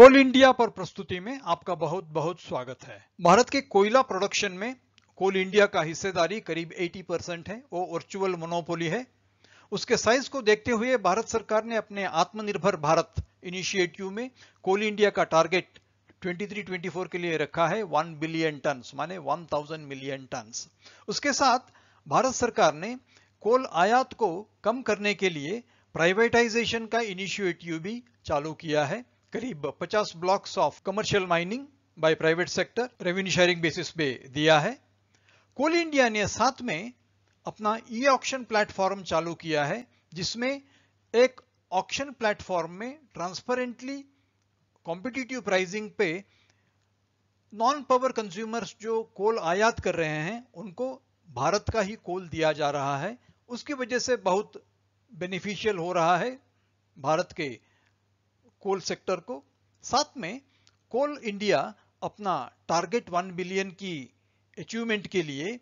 कोल India पर प्रस्तुति में आपका बहुत बहुत स्वागत है भारत के कोयला प्रोडक्शन में कोल इंडिया का हिस्सेदारी करीब 80 परसेंट है वो वर्चुअल मोनोपोली है उसके साइज को देखते हुए भारत सरकार ने अपने आत्मनिर्भर भारत इनिशिएटिव में कोल इंडिया का टारगेट 23-24 के लिए रखा है 1 बिलियन टन माने 1000 मिलियन टन उसके साथ भारत सरकार ने कोल आयात को कम करने के लिए प्राइवेटाइजेशन का इनिशिएटिव भी चालू किया है करीब 50 blocks of commercial mining by private sector revenue sharing basis पे दिया है कोल इंडिया ने साथ में अपना ई ऑक्शन प्लेटफॉर्म चालू किया है जिसमें एक ऑक्शन प्लेटफॉर्म में ट्रांसपेरेंटली कॉम्पिटिटिव प्राइसिंग पे नॉन पावर कंज्यूमर्स जो कोल आयात कर रहे हैं उनको भारत का ही कोल दिया जा रहा है उसकी वजह से बहुत बेनिफिशियल हो रहा है भारत के कोल सेक्टर को साथ में कोल इंडिया अपना टारगेट वन बिलियन की अचीवमेंट के लिए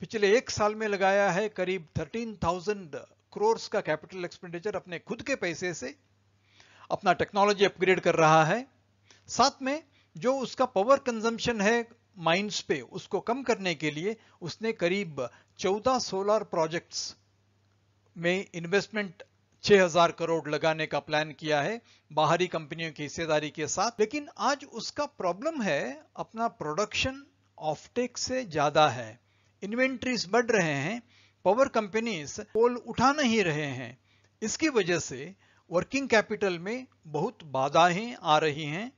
पिछले एक साल में लगाया है करीब थर्टीन थाउजेंड करोड़ का कैपिटल एक्सपेंडिचर अपने खुद के पैसे से अपना टेक्नोलॉजी अपग्रेड कर रहा है साथ में जो उसका पावर कंजम्पशन है माइंस पे उसको कम करने के लिए उसने करीब 14 सोलर प्रोजेक्ट्स में इन्वेस्टमेंट 6000 करोड़ लगाने का प्लान किया है बाहरी कंपनियों की हिस्सेदारी के साथ लेकिन आज उसका प्रॉब्लम है अपना प्रोडक्शन ऑफटेक से ज्यादा है इन्वेंट्रीज बढ़ रहे हैं पावर कंपनीज कोल उठा नहीं रहे हैं इसकी वजह से वर्किंग कैपिटल में बहुत बाधाएं आ रही हैं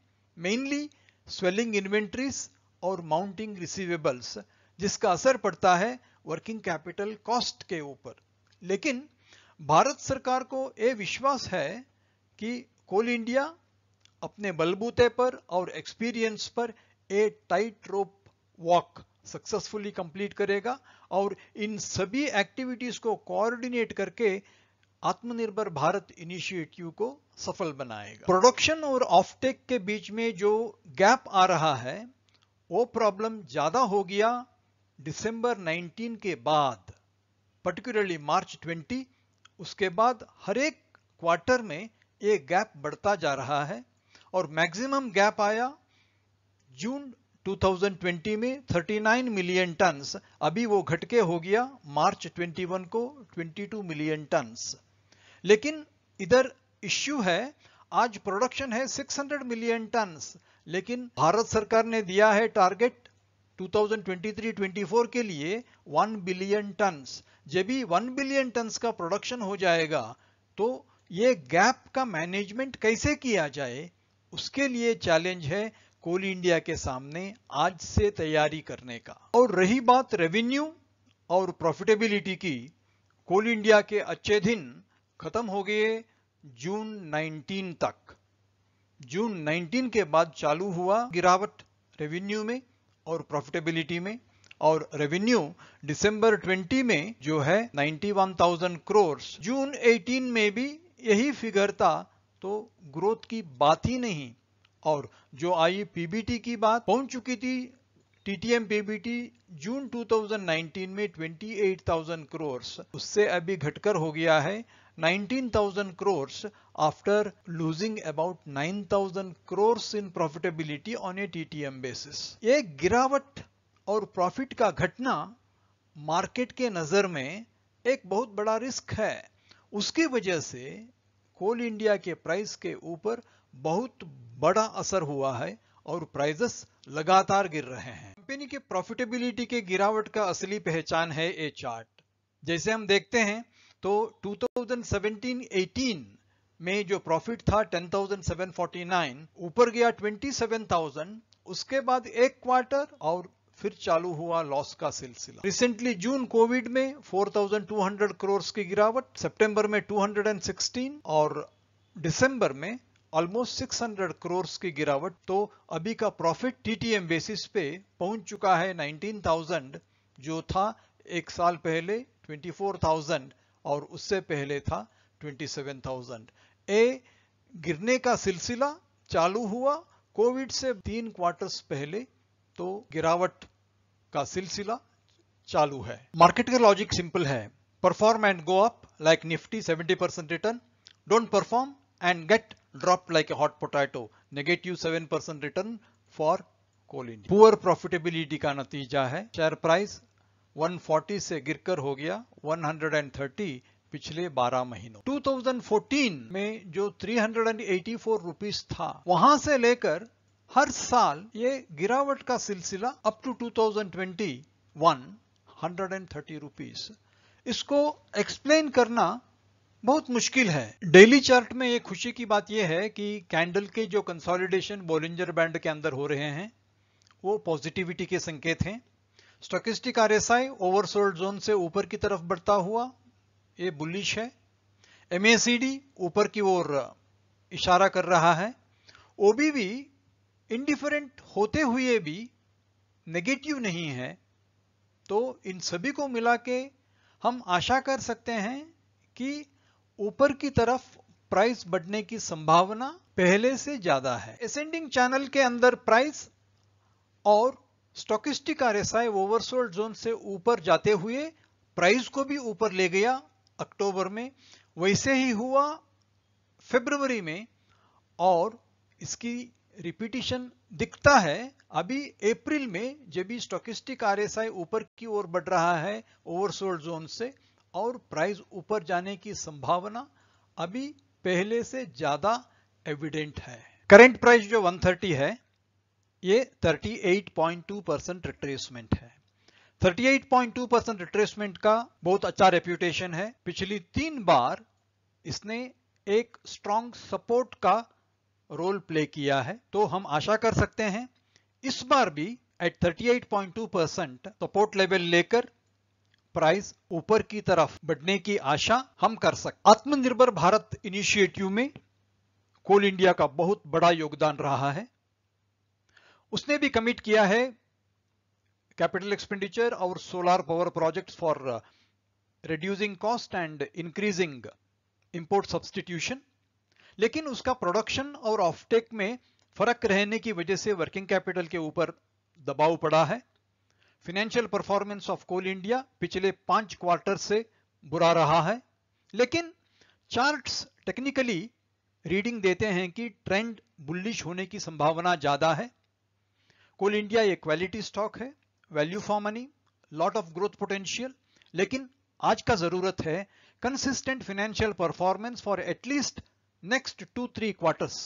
मेनली स्वेलिंग इन्वेंट्रीज और माउंटिंग रिसीवेबल्स जिसका असर पड़ता है वर्किंग कैपिटल कॉस्ट के ऊपर लेकिन भारत सरकार को ये विश्वास है कि कोल इंडिया अपने बलबूते पर और एक्सपीरियंस पर a tight rope walk successfully complete करेगा और इन सभी एक्टिविटीज को कोऑर्डिनेट करके आत्मनिर्भर भारत इनिशिएटिव को सफल बनाएगा प्रोडक्शन और ऑफटेक के बीच में जो गैप आ रहा है वो प्रॉब्लम ज्यादा हो गया दिसंबर 19 के बाद पर्टिकुलरली मार्च उसके बाद हर एक क्वार्टर में ये गैप बढ़ता जा रहा है और मैक्सिमम गैप आया जून 2020 में 39 मिलियन टन्स अभी वो घटके हो गया मार्च 21 को 22 मिलियन टन्स लेकिन इधर इश्यू है आज प्रोडक्शन है 600 मिलियन टन्स लेकिन भारत सरकार ने दिया है टारगेट 2023-24 के लिए 1 बिलियन टन्स जब ही 1 बिलियन टन्स का प्रोडक्शन हो जाएगा तो ये गैप का मैनेजमेंट कैसे किया जाए उसके लिए चैलेंज है कोल इंडिया के सामने आज से तैयारी करने का और रही बात रेवेन्यू और प्रॉफिटेबिलिटी की कोल इंडिया के अच्छे दिन खत्म हो गए जून 19 तक जून 19 के बाद चालू हुआ गिरावट रेवेन्यू में और प्रॉफिटेबिलिटी में और रेवेन्यू दिसंबर 20 में जो है 91,000 करोड़ जून 18 में भी यही फिगर था तो ग्रोथ की बात ही नहीं और जो आई पीबीटी की बात पहुंच चुकी थी टीटीएम पीबीटी जून 2019 में 28,000 करोड़ उससे अभी घटकर हो गया है 19,000 crore after losing about 9000 crores in profitability on a TTM basis. ये गिरावट और प्रॉफिट का घटना मार्केट के नज़र में एक बहुत बड़ा रिस्क है उसकी वजह से कोल इंडिया के प्राइस के ऊपर बहुत बड़ा असर हुआ है और प्राइजेस लगातार गिर रहे हैं कंपनी के प्रॉफिटेबिलिटी के गिरावट का असली पहचान है ए चार्ट जैसे हम देखते हैं तो 2017-18 में जो प्रॉफिट था 10,749 ऊपर गया 27,000 उसके बाद एक क्वार्टर और फिर चालू हुआ लॉस का सिलसिला रिसेंटली जून कोविड में 4,200 करोड़ की गिरावट सितंबर में 216 और दिसंबर में ऑलमोस्ट 600 क्रोर्स की गिरावट तो अभी का प्रॉफिट टीटीएम बेसिस पे पहुंच चुका है 19,000 जो था एक साल पहले 24,000 और उससे पहले था 27,000 ए गिरने का सिलसिला चालू हुआ कोविड से तीन क्वार्टर्स पहले तो गिरावट का सिलसिला चालू है मार्केट का लॉजिक सिंपल है perform and go up like Nifty 70 percent return don't perform and get drop like a hot potato negative 7 percent return for Coal India poor profitability का नतीजा है शेयर प्राइस 140 से गिरकर हो गया 130 पिछले 12 महीनों 2014 में जो 384 रुपीस था वहां से लेकर हर साल ये गिरावट का सिलसिला अप टू 2021 130 रुपीस इसको एक्सप्लेन करना बहुत मुश्किल है डेली चार्ट में एक खुशी की बात यह है कि कैंडल के जो कंसोलिडेशन बोलिंजर बैंड के अंदर हो रहे हैं वो पॉजिटिविटी के संकेत हैं stochastic R S I oversold zone से ऊपर की तरफ बढ़ता हुआ ये बुलिश है एम ऊपर की ओर इशारा कर रहा है ओबीवी इंडिफरेंट होते हुए भी नेगेटिव नहीं है तो इन सभी को मिला के हम आशा कर सकते हैं कि ऊपर की तरफ प्राइस बढ़ने की संभावना पहले से ज्यादा है एसेंडिंग चैनल के अंदर प्राइस और stochastic R S oversold zone से ऊपर जाते हुए प्राइस को भी ऊपर ले गया अक्टूबर में वैसे ही हुआ फेब्रवरी में और इसकी रिपीटिशन दिखता है अभी अप्रैल में जब एस आई ऊपर की ओर बढ़ रहा है ओवरसोल्ड जोन से और प्राइस ऊपर जाने की संभावना अभी पहले से ज्यादा एविडेंट है करेंट प्राइस जो 130 है ये 38.2 परसेंट रिट्रेसमेंट है 38.2 परसेंट रिट्रेसमेंट का बहुत अच्छा रेप्यूटेशन है पिछली तीन बार इसने एक स्ट्रॉन्ग सपोर्ट का रोल प्ले किया है तो हम आशा कर सकते हैं इस बार भी एट 38.2 परसेंट सपोर्ट लेवल लेकर प्राइस ऊपर की तरफ बढ़ने की आशा हम कर सकते आत्मनिर्भर भारत इनिशिएटिव में कोल इंडिया का बहुत बड़ा योगदान रहा है उसने भी कमिट किया है capital expenditure, our solar power projects for uh, reducing cost and increasing import substitution. लेकिन उसका प्रोडक्शन और ऑफटेक में फर्क रहने की वजह से वर्किंग कैपिटल के ऊपर दबाव पड़ा है financial performance of Coal India पिछले पांच क्वार्टर से बुरा रहा है लेकिन चार्ट्स टेक्निकली रीडिंग देते हैं कि ट्रेंड बुल्लिश होने की संभावना ज्यादा है कोल इंडिया ये क्वालिटी स्टॉक है value for money lot of growth potential लेकिन आज का जरूरत है consistent financial performance for at least next two three quarters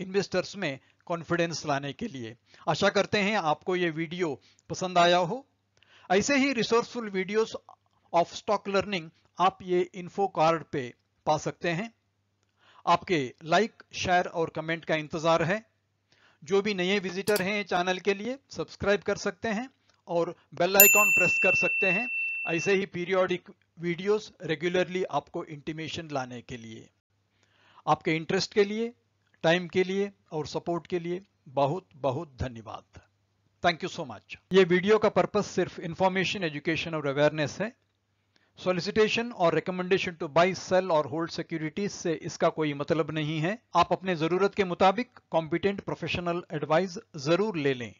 investors में कॉन्फिडेंस लाने के लिए आशा करते हैं आपको ये वीडियो पसंद आया हो ऐसे ही resourceful videos of stock learning आप ये इन्फो कार्ड पे पा सकते हैं आपके लाइक शेयर और कमेंट का इंतजार है जो भी नए विजिटर हैं चैनल के लिए सब्सक्राइब कर सकते हैं और बेल आइकॉन प्रेस कर सकते हैं ऐसे ही पीरियोडिक वीडियोस रेगुलरली आपको इंटीमेशन लाने के लिए आपके इंटरेस्ट के लिए टाइम के लिए और सपोर्ट के लिए बहुत बहुत धन्यवाद थैंक यू सो मच ये वीडियो का पर्पस सिर्फ इंफॉर्मेशन एजुकेशन और अवेयरनेस है सोलिसिटेशन और रिकमेंडेशन टू बाई सेल और होल्ड सिक्योरिटीज से इसका कोई मतलब नहीं है आप अपने जरूरत के मुताबिक कॉम्पिटेंट प्रोफेशनल एडवाइस जरूर ले लें